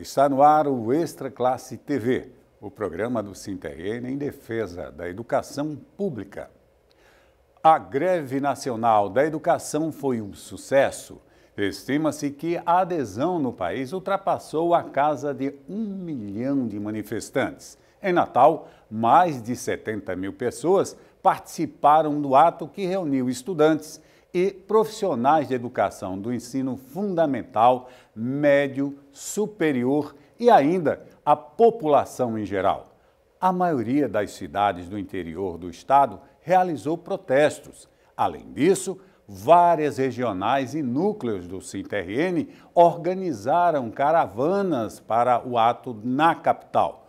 Está no ar o Extra Classe TV, o programa do Sinterene em defesa da educação pública. A greve nacional da educação foi um sucesso. Estima-se que a adesão no país ultrapassou a casa de um milhão de manifestantes. Em Natal, mais de 70 mil pessoas participaram do ato que reuniu estudantes e profissionais de educação do ensino fundamental, médio, superior e ainda a população em geral. A maioria das cidades do interior do estado realizou protestos. Além disso, várias regionais e núcleos do CITRN organizaram caravanas para o ato na capital.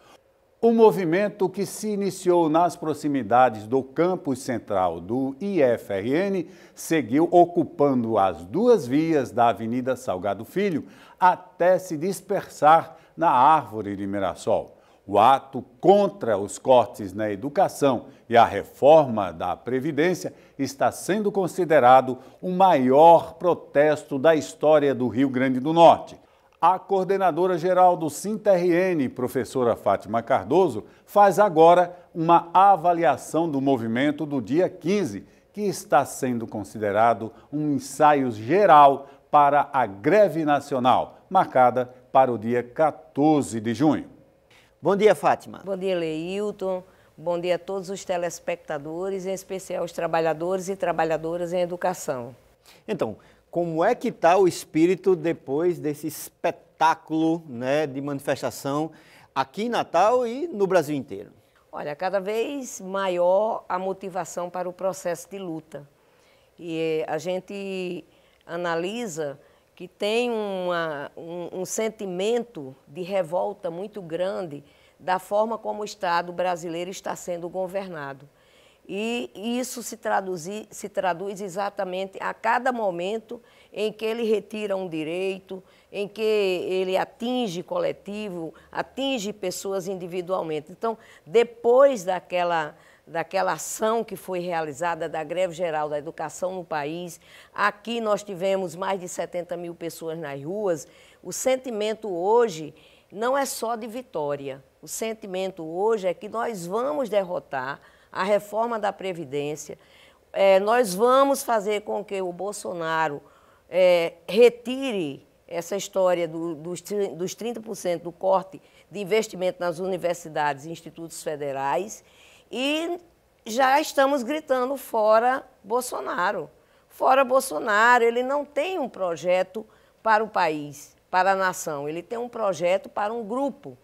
O movimento que se iniciou nas proximidades do campus central do IFRN seguiu ocupando as duas vias da Avenida Salgado Filho até se dispersar na Árvore de Mirassol. O ato contra os cortes na educação e a reforma da Previdência está sendo considerado o maior protesto da história do Rio Grande do Norte. A coordenadora-geral do SINTRN, professora Fátima Cardoso, faz agora uma avaliação do movimento do dia 15, que está sendo considerado um ensaio geral para a greve nacional, marcada para o dia 14 de junho. Bom dia, Fátima. Bom dia, Leilton. Bom dia a todos os telespectadores, em especial os trabalhadores e trabalhadoras em educação. Então, como é que está o espírito depois desse espetáculo né, de manifestação aqui em Natal e no Brasil inteiro? Olha, cada vez maior a motivação para o processo de luta. E eh, a gente analisa que tem uma, um, um sentimento de revolta muito grande da forma como o Estado brasileiro está sendo governado. E isso se, traduzir, se traduz exatamente a cada momento em que ele retira um direito, em que ele atinge coletivo, atinge pessoas individualmente. Então, depois daquela, daquela ação que foi realizada da greve geral da educação no país, aqui nós tivemos mais de 70 mil pessoas nas ruas, o sentimento hoje não é só de vitória. O sentimento hoje é que nós vamos derrotar a reforma da Previdência. É, nós vamos fazer com que o Bolsonaro é, retire essa história do, dos, dos 30% do corte de investimento nas universidades e institutos federais e já estamos gritando fora Bolsonaro. Fora Bolsonaro, ele não tem um projeto para o país, para a nação, ele tem um projeto para um grupo,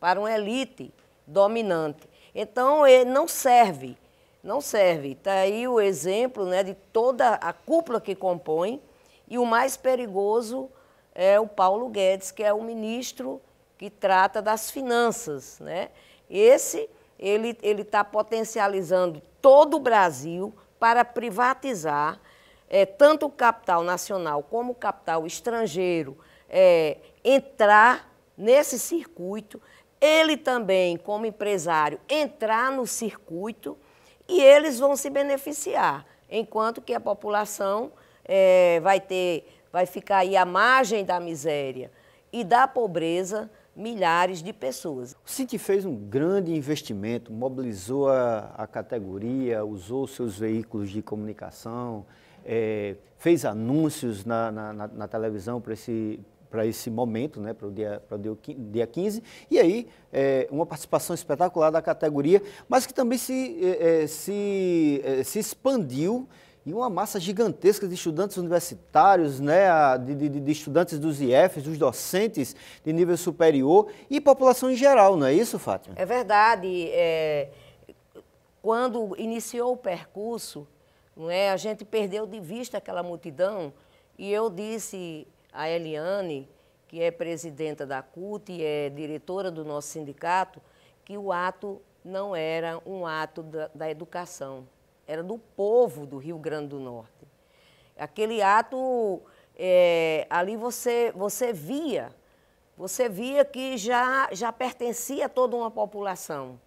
para uma elite dominante. Então, ele eh, não serve, não serve. Está aí o exemplo né, de toda a cúpula que compõe, e o mais perigoso é o Paulo Guedes, que é o ministro que trata das finanças. Né? Esse, ele está potencializando todo o Brasil para privatizar é, tanto o capital nacional como o capital estrangeiro, é, entrar nesse circuito ele também, como empresário, entrar no circuito e eles vão se beneficiar, enquanto que a população é, vai ter, vai ficar aí à margem da miséria e da pobreza milhares de pessoas. O City fez um grande investimento, mobilizou a, a categoria, usou seus veículos de comunicação, é, fez anúncios na, na, na televisão para esse, para esse momento, né, para o dia, pra dia 15. E aí, é, uma participação espetacular da categoria, mas que também se, é, é se, é, se expandiu e uma massa gigantesca de estudantes universitários, né, de, de, de, estudantes dos IEFs, dos docentes de nível superior e população em geral, não é isso, Fátima? É verdade. É... Quando iniciou o percurso, não é, a gente perdeu de vista aquela multidão e eu disse a Eliane, que é presidenta da CUT e é diretora do nosso sindicato, que o ato não era um ato da, da educação, era do povo do Rio Grande do Norte. Aquele ato, é, ali você, você via, você via que já, já pertencia a toda uma população,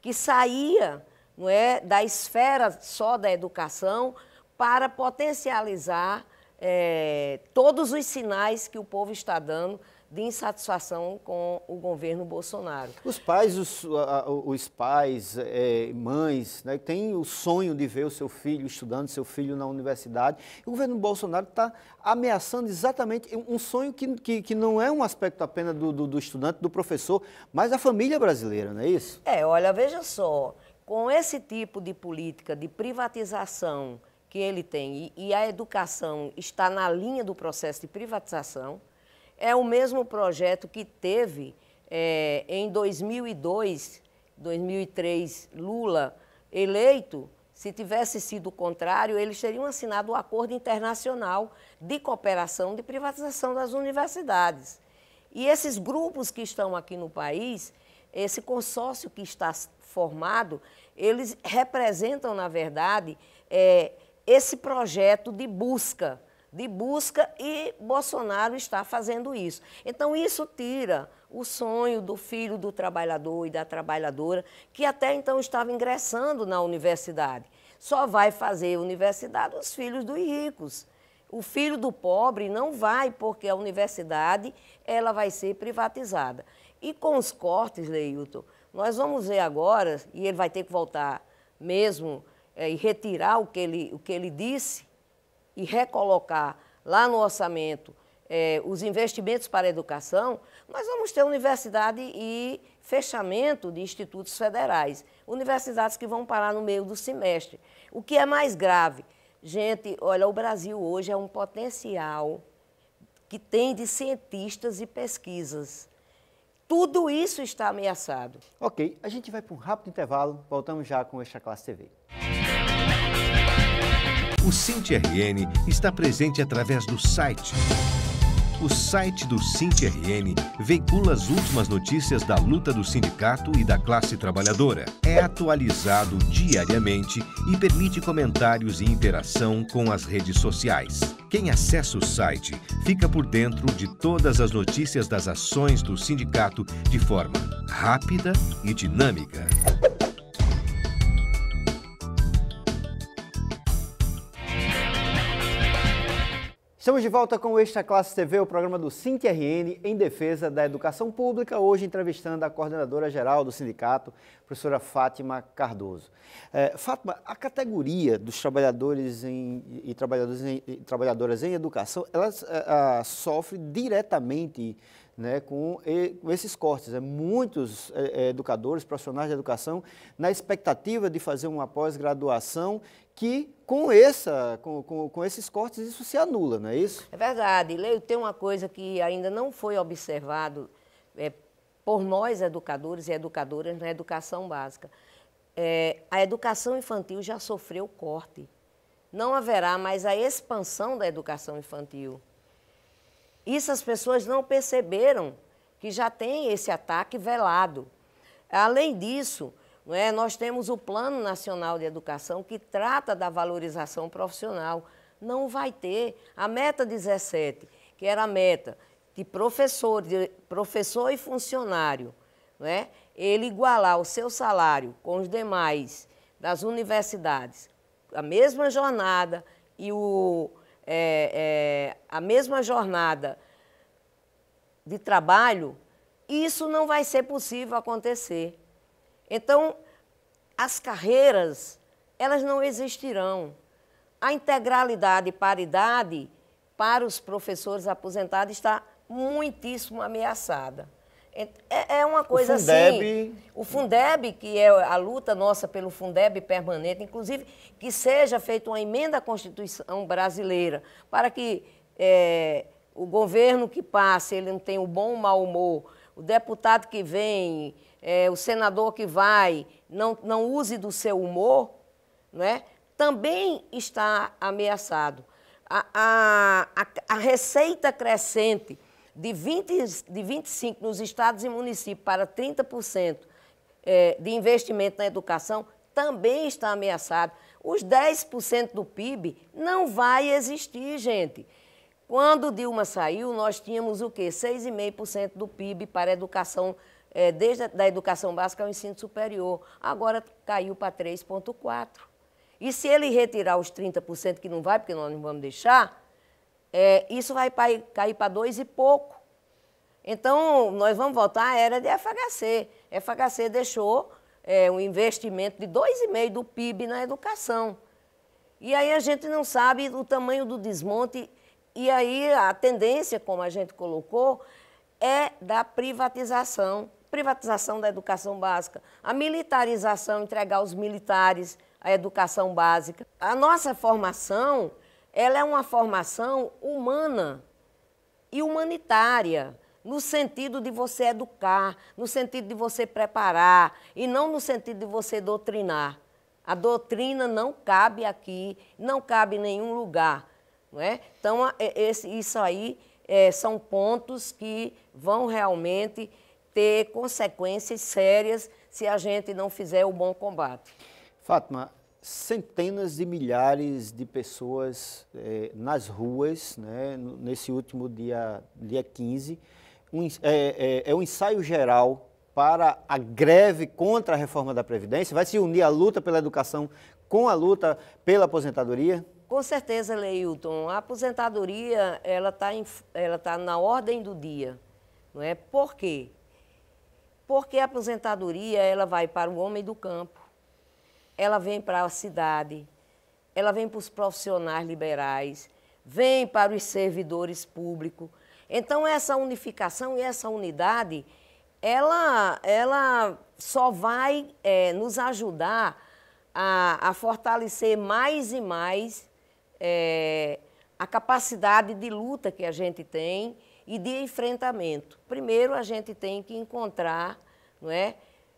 que saía não é, da esfera só da educação para potencializar é, todos os sinais que o povo está dando de insatisfação com o governo Bolsonaro. Os pais, os, os pais, é, mães, né, têm o sonho de ver o seu filho estudando, seu filho na universidade. o governo Bolsonaro está ameaçando exatamente um sonho que, que, que, não é um aspecto apenas do, do, do estudante, do professor, mas da família brasileira, não é isso? É, olha, veja só, com esse tipo de política de privatização que ele tem e, e a educação está na linha do processo de privatização, é o mesmo projeto que teve é, em 2002, 2003, Lula eleito, se tivesse sido o contrário, eles teriam assinado o um acordo internacional de cooperação de privatização das universidades. E esses grupos que estão aqui no país, esse consórcio que está formado, eles representam, na verdade, é, esse projeto de busca, de busca, e Bolsonaro está fazendo isso. Então, isso tira o sonho do filho do trabalhador e da trabalhadora, que até então estava ingressando na universidade. Só vai fazer universidade os filhos dos ricos. O filho do pobre não vai, porque a universidade ela vai ser privatizada. E com os cortes, Leilton, nós vamos ver agora, e ele vai ter que voltar mesmo é, e retirar o que, ele, o que ele disse e recolocar lá no orçamento é, os investimentos para a educação, nós vamos ter universidade e fechamento de institutos federais, universidades que vão parar no meio do semestre. O que é mais grave? Gente, olha, o Brasil hoje é um potencial que tem de cientistas e pesquisas. Tudo isso está ameaçado. Ok, a gente vai para um rápido intervalo, voltamos já com esta classe TV. O CINTRN está presente através do site. O site do CINTRN veicula as últimas notícias da luta do sindicato e da classe trabalhadora. É atualizado diariamente e permite comentários e interação com as redes sociais. Quem acessa o site fica por dentro de todas as notícias das ações do sindicato de forma rápida e dinâmica. Estamos de volta com o Extra Classe TV, o programa do SINC-RN em defesa da educação pública, hoje entrevistando a coordenadora-geral do sindicato, professora Fátima Cardoso. É, Fátima, a categoria dos trabalhadores em, e, trabalhadores em, e trabalhadoras em educação, elas a, é, a, sofre diretamente né, com, esses cortes. Né? Muitos é, é, educadores, profissionais de educação, na expectativa de fazer uma pós-graduação que com, essa, com, com, com, esses cortes isso se anula, não é isso? É verdade. Leio, tem uma coisa que ainda não foi observado é, por nós educadores e educadoras na educação básica. É, a educação infantil já sofreu corte. Não haverá mais a expansão da educação infantil. Isso as pessoas não perceberam que já tem esse ataque velado. Além disso, é, nós temos o Plano Nacional de Educação que trata da valorização profissional. Não vai ter. A meta 17, que era a meta de professor, de professor e funcionário, é, ele igualar o seu salário com os demais das universidades, a mesma jornada e o é, é, a mesma jornada de trabalho, isso não vai ser possível acontecer. Então, as carreiras, elas não existirão. A integralidade e paridade para os professores aposentados está muitíssimo ameaçada. É, é, é, uma coisa o assim, Fundeb... assim. O Fundeb, que é a luta nossa pelo Fundeb permanente, inclusive que seja feita uma emenda à Constituição brasileira para que é, o governo que passe, ele não tenha o um bom o mau humor, o deputado que vem, é, o senador que vai, não, não use do seu humor, não é? também está ameaçado. a, a, a, a receita crescente de, 20, de 25% nos estados e municípios para 30% eh, de investimento na educação também está ameaçado. Os 10% do PIB não vai existir, gente. Quando Dilma saiu, nós tínhamos o quê? 6,5% do PIB para a educação, é, desde a da educação básica ao ensino superior. Agora caiu para 3,4%. E se ele retirar os 30% que não vai, porque nós não vamos deixar, é, isso vai pra, cair para dois e pouco. Então, nós vamos voltar à era de FHC. FHC deixou é, um investimento de 2,5% do PIB na educação. E aí a gente não sabe o tamanho do desmonte, e aí a tendência, como a gente colocou, é da privatização privatização da educação básica, a militarização, entregar aos militares a educação básica. A nossa formação ela é uma formação humana e humanitária, no sentido de você educar, no sentido de você preparar, e não no sentido de você doutrinar. A doutrina não cabe aqui, não cabe em nenhum lugar. Não é? Então, esse, isso aí é, são pontos que vão realmente ter consequências sérias se a gente não fizer o bom combate. Fátima, centenas de milhares de pessoas eh, nas ruas, né, nesse último dia, dia 15. Um, é, é, é um ensaio geral para a greve contra a reforma da Previdência? Vai se unir a luta pela educação com a luta pela aposentadoria? Com certeza, Leilton. A aposentadoria ela está ela tá na ordem do dia. Não é? Por quê? Porque a aposentadoria ela vai para o homem do campo, ela vem para a cidade, ela vem para os profissionais liberais, vem para os servidores públicos. Então, essa unificação e essa unidade, ela, ela só vai é, nos ajudar a, a, fortalecer mais e mais é, a capacidade de luta que a gente tem e de enfrentamento. Primeiro, a gente tem que encontrar, não é?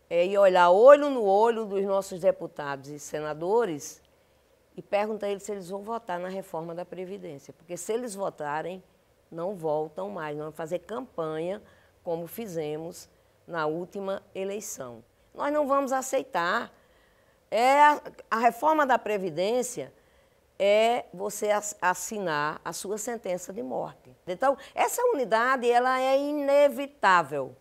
é ir olhar olho no olho dos nossos deputados e senadores e perguntar a eles se eles vão votar na reforma da Previdência. Porque se eles votarem, não voltam mais. Nós vamos fazer campanha como fizemos na última eleição. Nós não vamos aceitar. É a, a reforma da Previdência é você assinar a sua sentença de morte. Então, essa unidade ela é inevitável.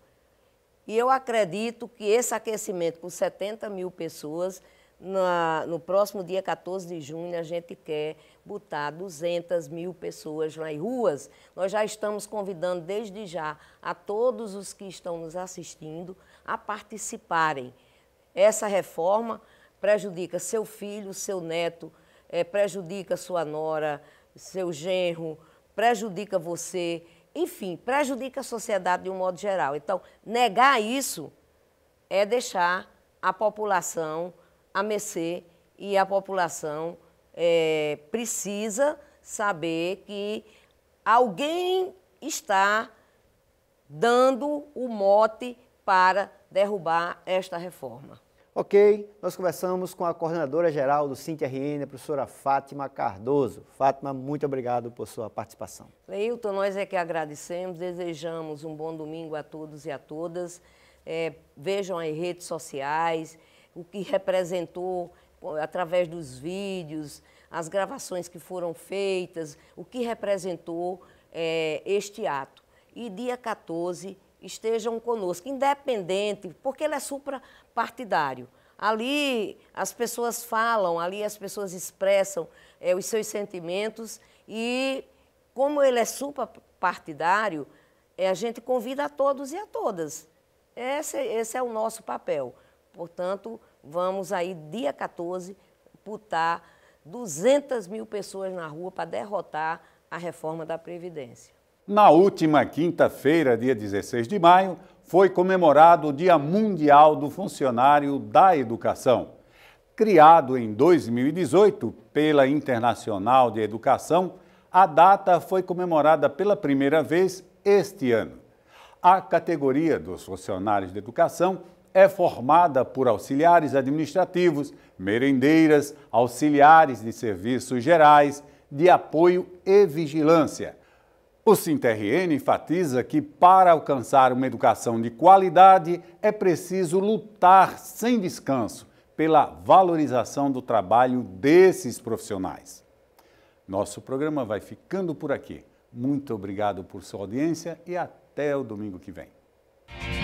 E eu acredito que esse aquecimento com 70 mil pessoas, na, no próximo dia 14 de junho, a gente quer botar 200 mil pessoas nas ruas. Nós já estamos convidando desde já a todos os que estão nos assistindo a participarem. Essa reforma prejudica seu filho, seu neto, é, prejudica sua nora, seu genro, prejudica você enfim, prejudica a sociedade de um modo geral. Então, negar isso é deixar a população a mercê e a população é, precisa saber que alguém está dando o mote para derrubar esta reforma. Ok, nós conversamos com a coordenadora geral do CINTRN, a professora Fátima Cardoso. Fátima, muito obrigado por sua participação. Leilton, nós é que agradecemos, desejamos um bom domingo a todos e a todas. É, vejam as redes sociais, o que representou através dos vídeos, as gravações que foram feitas, o que representou é, este ato. E dia 14 estejam conosco, independente, porque ele é suprapartidário. Ali as pessoas falam, ali as pessoas expressam é, os seus sentimentos e, como ele é suprapartidário, é, a gente convida a todos e a todas. Esse, esse é o nosso papel. Portanto, vamos aí, dia 14, putar 200 mil pessoas na rua para derrotar a reforma da Previdência. Na última quinta-feira, dia 16 de maio, foi comemorado o Dia Mundial do Funcionário da Educação. Criado em 2018 pela Internacional de Educação, a data foi comemorada pela primeira vez este ano. A categoria dos funcionários de educação é formada por auxiliares administrativos, merendeiras, auxiliares de serviços gerais, de apoio e vigilância, o Cintrn enfatiza que para alcançar uma educação de qualidade é preciso lutar sem descanso pela valorização do trabalho desses profissionais. Nosso programa vai ficando por aqui. Muito obrigado por sua audiência e até o domingo que vem.